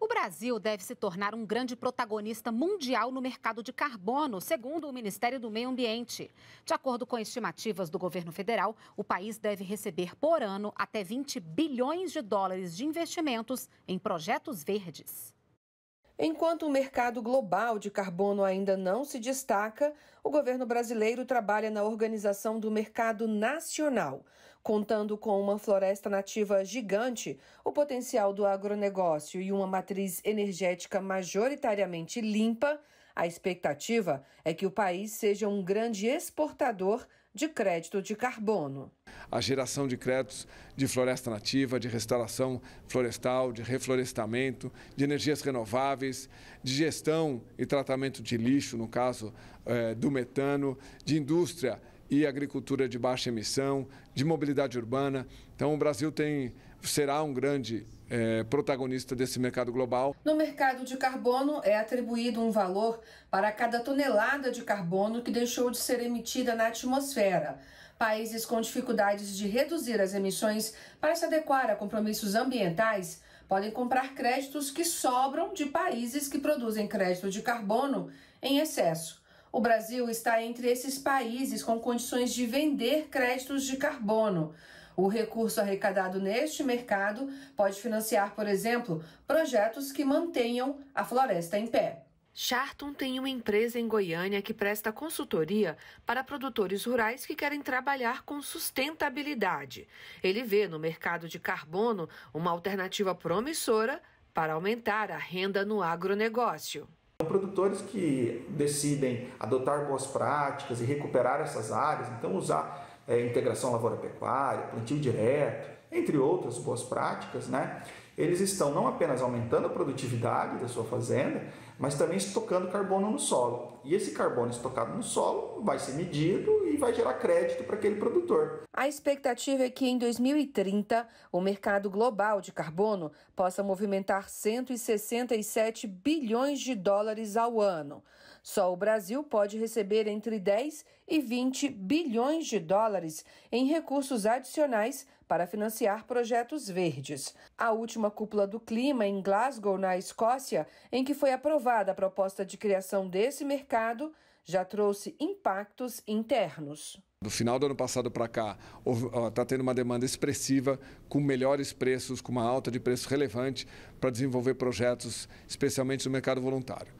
O Brasil deve se tornar um grande protagonista mundial no mercado de carbono, segundo o Ministério do Meio Ambiente. De acordo com estimativas do governo federal, o país deve receber por ano até 20 bilhões de dólares de investimentos em projetos verdes. Enquanto o mercado global de carbono ainda não se destaca, o governo brasileiro trabalha na organização do mercado nacional. Contando com uma floresta nativa gigante, o potencial do agronegócio e uma matriz energética majoritariamente limpa, a expectativa é que o país seja um grande exportador de crédito de carbono. A geração de créditos de floresta nativa, de restauração florestal, de reflorestamento, de energias renováveis, de gestão e tratamento de lixo, no caso é, do metano, de indústria e agricultura de baixa emissão, de mobilidade urbana. Então, o Brasil tem, será um grande é, protagonista desse mercado global. No mercado de carbono, é atribuído um valor para cada tonelada de carbono que deixou de ser emitida na atmosfera. Países com dificuldades de reduzir as emissões para se adequar a compromissos ambientais podem comprar créditos que sobram de países que produzem crédito de carbono em excesso. O Brasil está entre esses países com condições de vender créditos de carbono. O recurso arrecadado neste mercado pode financiar, por exemplo, projetos que mantenham a floresta em pé. Charton tem uma empresa em Goiânia que presta consultoria para produtores rurais que querem trabalhar com sustentabilidade. Ele vê no mercado de carbono uma alternativa promissora para aumentar a renda no agronegócio produtores que decidem adotar boas práticas e recuperar essas áreas, então usar é, integração lavoura-pecuária, plantio direto, entre outras boas práticas, né? Eles estão não apenas aumentando a produtividade da sua fazenda, mas também estocando carbono no solo. E esse carbono estocado no solo vai ser medido vai gerar crédito para aquele produtor. A expectativa é que em 2030 o mercado global de carbono possa movimentar 167 bilhões de dólares ao ano. Só o Brasil pode receber entre 10 e 20 bilhões de dólares em recursos adicionais para financiar projetos verdes. A última cúpula do clima em Glasgow, na Escócia, em que foi aprovada a proposta de criação desse mercado, já trouxe impactos internos. Do final do ano passado para cá, está tendo uma demanda expressiva, com melhores preços, com uma alta de preço relevante para desenvolver projetos, especialmente no mercado voluntário.